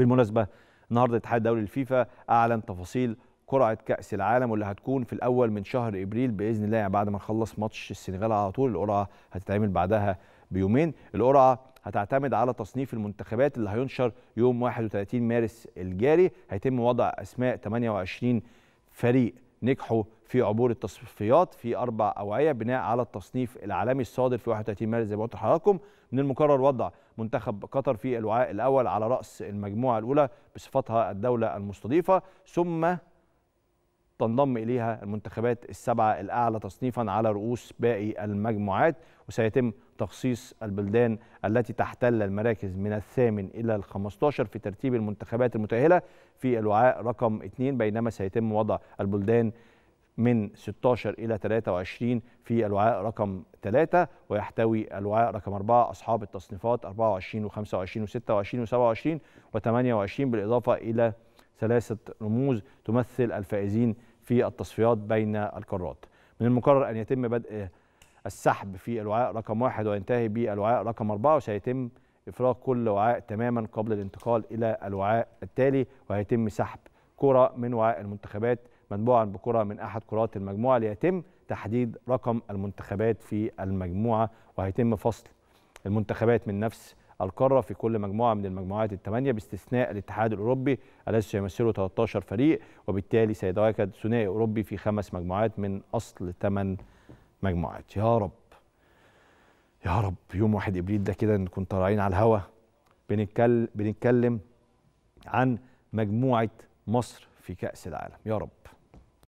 بالمناسبه النهارده الاتحاد الدولي للفيفا اعلن تفاصيل قرعه كاس العالم واللي هتكون في الاول من شهر ابريل باذن الله يعني بعد ما نخلص ماتش السنغال على طول القرعه هتتعمل بعدها بيومين القرعه هتعتمد على تصنيف المنتخبات اللي هينشر يوم 31 مارس الجاري هيتم وضع اسماء 28 فريق نجحوا في عبور التصفيات في اربع اوعيه بناء على التصنيف العالمي الصادر في 31 مارس زي ما قلت لحضراتكم من المقرر وضع منتخب قطر في الوعاء الاول على راس المجموعه الاولى بصفتها الدوله المستضيفه ثم تنضم إليها المنتخبات السبعة الأعلى تصنيفا على رؤوس باقي المجموعات وسيتم تخصيص البلدان التي تحتل المراكز من الثامن إلى الخمستاشر في ترتيب المنتخبات المتأهلة في الوعاء رقم 2 بينما سيتم وضع البلدان من 16 إلى 23 في الوعاء رقم 3 ويحتوي الوعاء رقم 4 أصحاب التصنيفات 24 و25 و26 و27 و28 بالإضافة إلى ثلاثة رموز تمثل الفائزين في التصفيات بين القارات من المقرر أن يتم بدء السحب في الوعاء رقم واحد وينتهي بالوعاء رقم أربعة وسيتم إفراغ كل وعاء تماما قبل الانتقال إلى الوعاء التالي وهيتم سحب كرة من وعاء المنتخبات منبوعا بكرة من أحد كرات المجموعة ليتم تحديد رقم المنتخبات في المجموعة وهيتم فصل المنتخبات من نفس القارة في كل مجموعة من المجموعات الثمانية باستثناء الاتحاد الأوروبي الذي سيمثله 13 فريق وبالتالي سيتواجد ثنائي أوروبي في خمس مجموعات من أصل ثمان مجموعات يا رب يا رب يوم 1 ابريل ده كده نكون طالعين على الهوا بنتكلم بنتكلم عن مجموعه مصر في كاس العالم يا رب